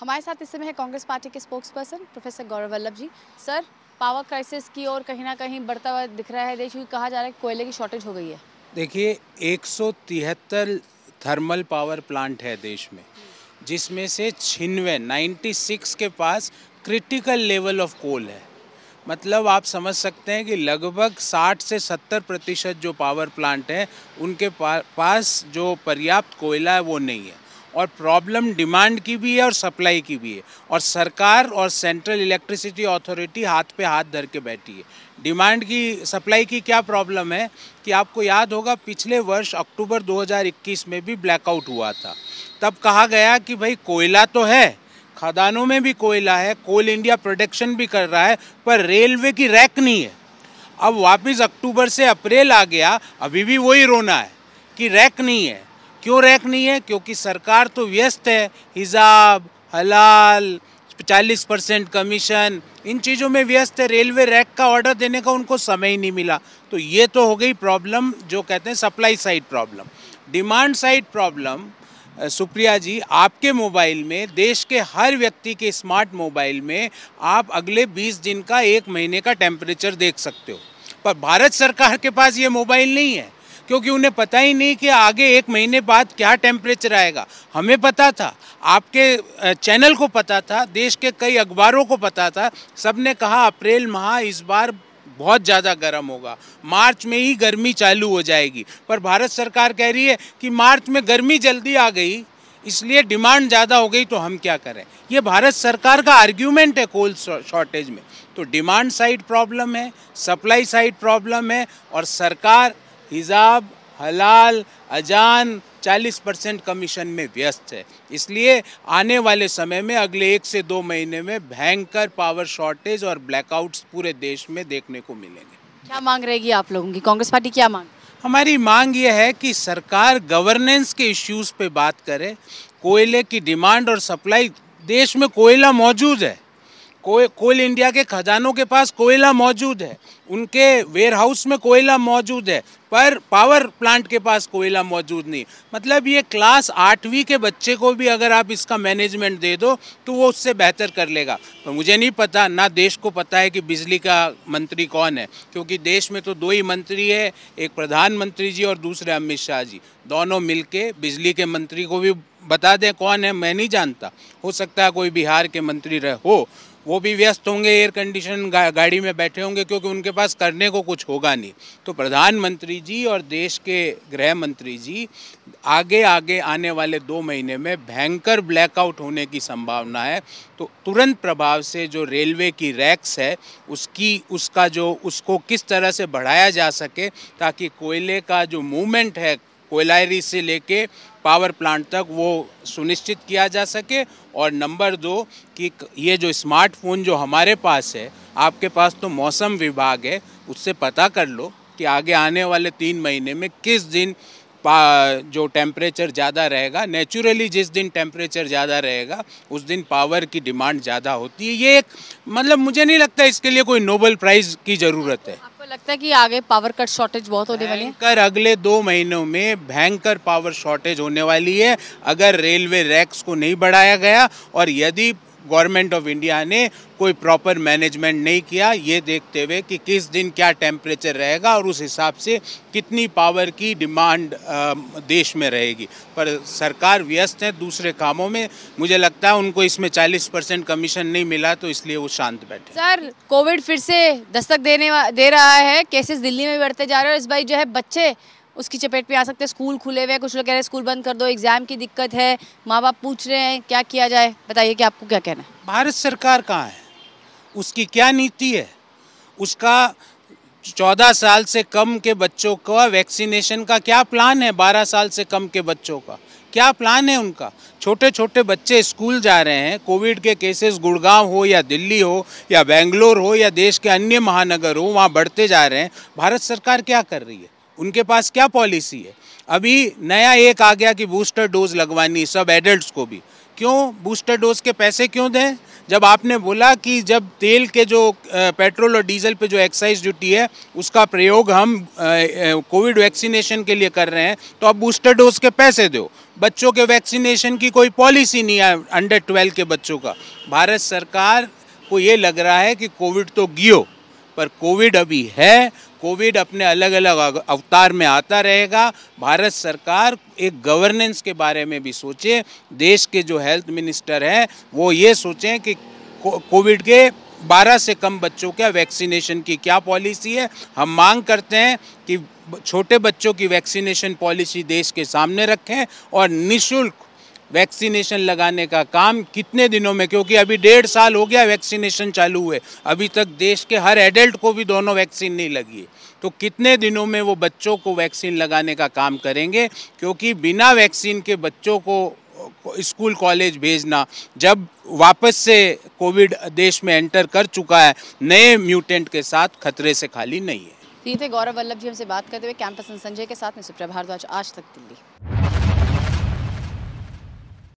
हमारे साथ इस समय है कांग्रेस पार्टी के spokesperson professor Gaurav Vallabh ji sir power crisis की ओर कहीं ना कहीं बढ़ता हुआ दिख रहा है देश क्योंकि कहा जा रहा है कोयले की शॉर्टेज हो गई है देखिए एक थर्मल पावर प्लांट है देश में जिसमें से छिनवे 96 के पास क्रिटिकल लेवल ऑफ कोल है मतलब आप समझ सकते हैं कि लगभग 60 से 70 प्रतिशत जो पावर प्लांट हैं उनके पास जो पर्याप्त कोयला है वो नहीं है और प्रॉब्लम डिमांड की भी है और सप्लाई की भी है और सरकार और सेंट्रल इलेक्ट्रिसिटी अथॉरिटी हाथ पे हाथ धर के बैठी है डिमांड की सप्लाई की क्या प्रॉब्लम है कि आपको याद होगा पिछले वर्ष अक्टूबर 2021 में भी ब्लैकआउट हुआ था तब कहा गया कि भाई कोयला तो है खदानों में भी कोयला है कोल इंडिया प्रोडक्शन भी कर रहा है पर रेलवे की रैक नहीं है अब वापस अक्टूबर से अप्रैल आ गया अभी भी वही रोना है कि रैक नहीं है क्यों रैक नहीं है क्योंकि सरकार तो व्यस्त है हिजाब हलाल चालीस परसेंट कमीशन इन चीज़ों में व्यस्त है रेलवे रैक का ऑर्डर देने का उनको समय ही नहीं मिला तो ये तो हो गई प्रॉब्लम जो कहते हैं supply side problem demand side problem Supriya ji आपके मोबाइल में देश के हर व्यक्ति के स्मार्ट मोबाइल में आप अगले 20 दिन का एक महीने का टेम्परेचर देख सकते हो पर भारत सरकार के पास ये मोबाइल नहीं है क्योंकि उन्हें पता ही नहीं कि आगे एक महीने बाद क्या टेम्परेचर आएगा हमें पता था आपके चैनल को पता था देश के कई अखबारों को पता था सब ने कहा अप्रैल माह इस बार बहुत ज़्यादा गर्म होगा मार्च में ही गर्मी चालू हो जाएगी पर भारत सरकार कह रही है कि मार्च में गर्मी जल्दी आ गई इसलिए डिमांड ज़्यादा हो गई तो हम क्या करें ये भारत सरकार का आर्ग्यूमेंट है कोल शॉर्टेज में तो डिमांड साइड प्रॉब्लम है सप्लाई साइड प्रॉब्लम है और सरकार हिजाब हलाल अजान 40 परसेंट कमीशन में व्यस्त है इसलिए आने वाले समय में अगले एक से दो महीने में भयंकर पावर शॉर्टेज और ब्लैकआउट्स पूरे देश में देखने को मिलेंगे क्या मांग रहेगी आप लोगों की कांग्रेस पार्टी क्या मांग हमारी मांग ये है कि सरकार गवर्नेंस के इश्यूज पे बात करे कोयले की डिमांड और सप्लाई देश में कोयला मौजूद है कोयल इंडिया के खजानों के पास कोयला मौजूद है उनके वेयर हाउस में कोयला मौजूद है पर पावर प्लांट के पास कोयला मौजूद नहीं मतलब ये क्लास आठवीं के बच्चे को भी अगर आप इसका मैनेजमेंट दे दो तो वो उससे बेहतर कर लेगा तो मुझे नहीं पता ना देश को पता है कि बिजली का मंत्री कौन है क्योंकि देश में तो दो ही मंत्री है एक प्रधानमंत्री जी और दूसरे अमित शाह जी दोनों मिल बिजली के मंत्री को भी बता दें कौन है मैं नहीं जानता हो सकता है कोई बिहार के मंत्री रहे हो वो भी व्यस्त होंगे एयर कंडीशन गा, गाड़ी में बैठे होंगे क्योंकि उनके पास करने को कुछ होगा नहीं तो प्रधानमंत्री जी और देश के गृह मंत्री जी आगे आगे आने वाले दो महीने में भयंकर ब्लैकआउट होने की संभावना है तो तुरंत प्रभाव से जो रेलवे की रैक्स है उसकी उसका जो उसको किस तरह से बढ़ाया जा सके ताकि कोयले का जो मूवमेंट है कोयलायरी से लेके पावर प्लांट तक वो सुनिश्चित किया जा सके और नंबर दो कि ये जो स्मार्टफोन जो हमारे पास है आपके पास तो मौसम विभाग है उससे पता कर लो कि आगे आने वाले तीन महीने में किस दिन जो टेम्परेचर ज़्यादा रहेगा नेचुरली जिस दिन टेम्परेचर ज़्यादा रहेगा उस दिन पावर की डिमांड ज़्यादा होती है ये एक मतलब मुझे नहीं लगता इसके लिए कोई नोबल प्राइज़ की ज़रूरत है आपको लगता है कि आगे पावर कट शॉर्टेज बहुत होने वाली है कर अगले दो महीनों में भयंकर पावर शॉर्टेज होने वाली है अगर रेलवे रैक्स को नहीं बढ़ाया गया और यदि गवर्नमेंट ऑफ इंडिया ने कोई प्रॉपर मैनेजमेंट नहीं किया ये देखते हुए कि किस दिन क्या टेम्परेचर रहेगा और उस हिसाब से कितनी पावर की डिमांड देश में रहेगी पर सरकार व्यस्त है दूसरे कामों में मुझे लगता है उनको इसमें 40 परसेंट कमीशन नहीं मिला तो इसलिए वो शांत बैठे सर कोविड फिर से दस्तक देने दे रहा है केसेस दिल्ली में बढ़ते जा रहे हैं और इस बार जो है बच्चे उसकी चपेट पे आ सकते हैं स्कूल खुले हुए हैं कुछ लोग कह रहे हैं स्कूल बंद कर दो एग्ज़ाम की दिक्कत है माँ बाप पूछ रहे हैं क्या किया जाए बताइए कि आपको क्या कहना है भारत सरकार कहाँ है उसकी क्या नीति है उसका चौदह साल से कम के बच्चों का वैक्सीनेशन का क्या प्लान है बारह साल से कम के बच्चों का क्या प्लान है उनका छोटे छोटे बच्चे स्कूल जा रहे हैं कोविड के केसेस गुड़गांव हो या दिल्ली हो या बेंगलोर हो या देश के अन्य महानगर हो वहाँ बढ़ते जा रहे हैं भारत सरकार क्या कर रही है उनके पास क्या पॉलिसी है अभी नया एक आ गया कि बूस्टर डोज लगवानी सब एडल्ट को भी क्यों बूस्टर डोज के पैसे क्यों दें जब आपने बोला कि जब तेल के जो पेट्रोल और डीजल पे जो एक्साइज ड्यूटी है उसका प्रयोग हम कोविड वैक्सीनेशन के लिए कर रहे हैं तो आप बूस्टर डोज के पैसे दो बच्चों के वैक्सीनेशन की कोई पॉलिसी नहीं है अंडर ट्वेल्व के बच्चों का भारत सरकार को ये लग रहा है कि कोविड तो गियो पर कोविड अभी है कोविड अपने अलग अलग अवतार में आता रहेगा भारत सरकार एक गवर्नेंस के बारे में भी सोचे देश के जो हेल्थ मिनिस्टर हैं वो ये सोचें कि कोविड के 12 से कम बच्चों का वैक्सीनेशन की क्या पॉलिसी है हम मांग करते हैं कि छोटे बच्चों की वैक्सीनेशन पॉलिसी देश के सामने रखें और निशुल्क वैक्सीनेशन लगाने का काम कितने दिनों में क्योंकि अभी डेढ़ साल हो गया वैक्सीनेशन चालू हुए अभी तक देश के हर एडल्ट को भी दोनों वैक्सीन नहीं लगी है तो कितने दिनों में वो बच्चों को वैक्सीन लगाने का काम करेंगे क्योंकि बिना वैक्सीन के बच्चों को स्कूल कॉलेज भेजना जब वापस से कोविड देश में एंटर कर चुका है नए म्यूटेंट के साथ खतरे से खाली नहीं है थे गौरव वल्लभ जी हमसे बात करते हुए कैंपस संजय के साथ में सुप्रभारद्वाज आज तक दिल्ली